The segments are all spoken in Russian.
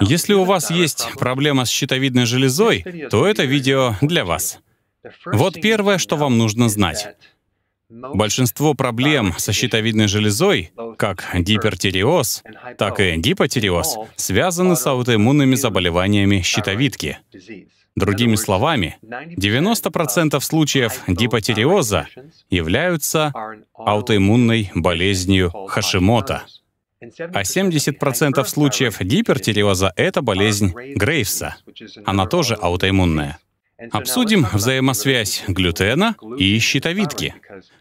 Если у вас есть проблема с щитовидной железой, то это видео для вас. Вот первое, что вам нужно знать. Большинство проблем со щитовидной железой, как гипертиреоз, так и гипотиреоз, связаны с аутоиммунными заболеваниями щитовидки. Другими словами, 90% случаев гипотиреоза являются аутоиммунной болезнью Хашимота. А 70% случаев гипертиреоза — это болезнь Грейвса. Она тоже аутоиммунная. Обсудим взаимосвязь глютена и щитовидки.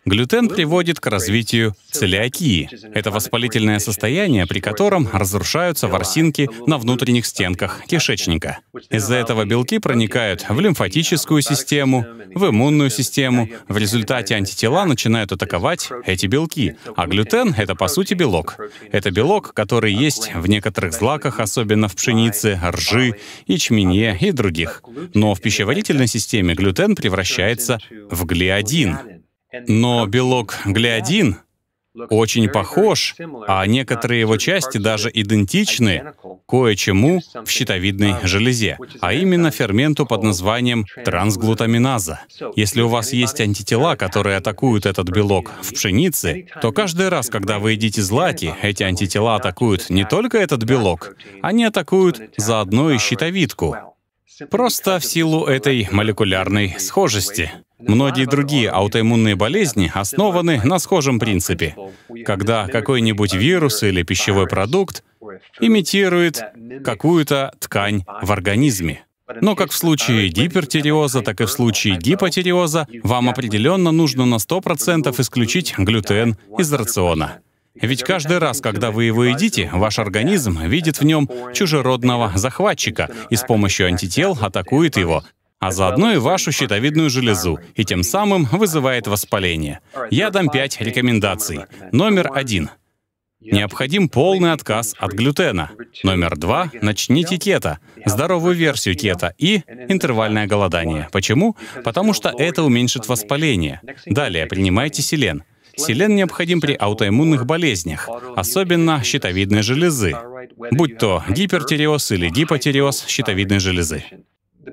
Глютен приводит к развитию целиакии. Это воспалительное состояние, при котором разрушаются ворсинки на внутренних стенках кишечника. Из-за этого белки проникают в лимфатическую систему, в иммунную систему. В результате антитела начинают атаковать эти белки. А глютен — это, по сути, белок. Это белок, который есть в некоторых злаках, особенно в пшенице, ржи, ячмене и других. Но в пищеварительном растительной системе глютен превращается в глиадин. Но белок глиадин очень похож, а некоторые его части даже идентичны кое-чему в щитовидной железе, а именно ферменту под названием трансглутаминаза. Если у вас есть антитела, которые атакуют этот белок в пшенице, то каждый раз, когда вы едите злаки, эти антитела атакуют не только этот белок, они атакуют заодно и щитовидку. Просто в силу этой молекулярной схожести. Многие другие аутоиммунные болезни основаны на схожем принципе, когда какой-нибудь вирус или пищевой продукт имитирует какую-то ткань в организме. Но как в случае гипертиреоза, так и в случае гипотиреоза вам определенно нужно на 100% исключить глютен из рациона. Ведь каждый раз, когда вы его едите, ваш организм видит в нем чужеродного захватчика и с помощью антител атакует его, а заодно и вашу щитовидную железу, и тем самым вызывает воспаление. Я дам пять рекомендаций. Номер один. Необходим полный отказ от глютена. Номер два — начните кето, здоровую версию кето и интервальное голодание. Почему? Потому что это уменьшит воспаление. Далее принимайте селен. Селен необходим при аутоиммунных болезнях, особенно щитовидной железы, будь то гипертиреоз или гипотиреоз щитовидной железы.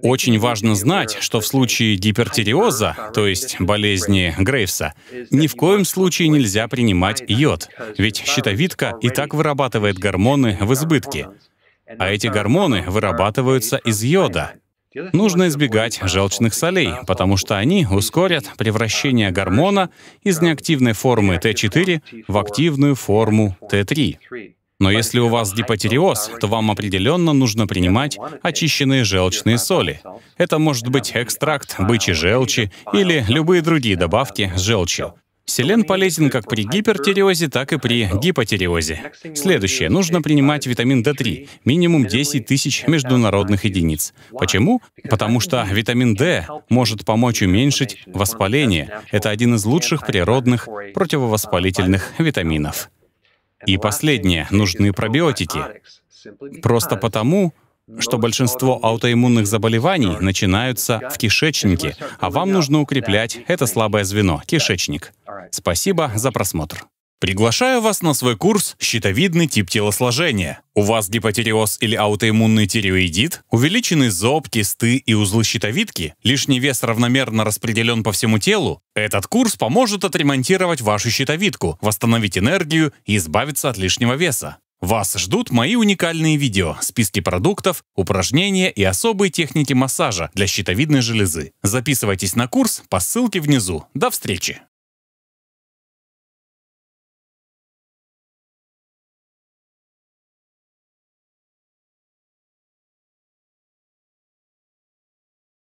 Очень важно знать, что в случае гипертиреоза, то есть болезни Грейвса, ни в коем случае нельзя принимать йод, ведь щитовидка и так вырабатывает гормоны в избытке. А эти гормоны вырабатываются из йода, Нужно избегать желчных солей, потому что они ускорят превращение гормона из неактивной формы Т4 в активную форму Т3. Но если у вас гипотиреоз, то вам определенно нужно принимать очищенные желчные соли. Это может быть экстракт бычьей желчи или любые другие добавки с желчью. Селен полезен как при гипертиреозе, так и при гипотиреозе. Следующее. Нужно принимать витамин D3, минимум 10 тысяч международных единиц. Почему? Потому что витамин D может помочь уменьшить воспаление. Это один из лучших природных противовоспалительных витаминов. И последнее. Нужны пробиотики. Просто потому, что большинство аутоиммунных заболеваний начинаются в кишечнике, а вам нужно укреплять это слабое звено — кишечник. Спасибо за просмотр. Приглашаю вас на свой курс «Щитовидный тип телосложения». У вас гипотиреоз или аутоиммунный тиреоидит, увеличены зоб, кисты и узлы щитовидки, лишний вес равномерно распределен по всему телу. Этот курс поможет отремонтировать вашу щитовидку, восстановить энергию и избавиться от лишнего веса. Вас ждут мои уникальные видео, списки продуктов, упражнения и особые техники массажа для щитовидной железы. Записывайтесь на курс по ссылке внизу. До встречи!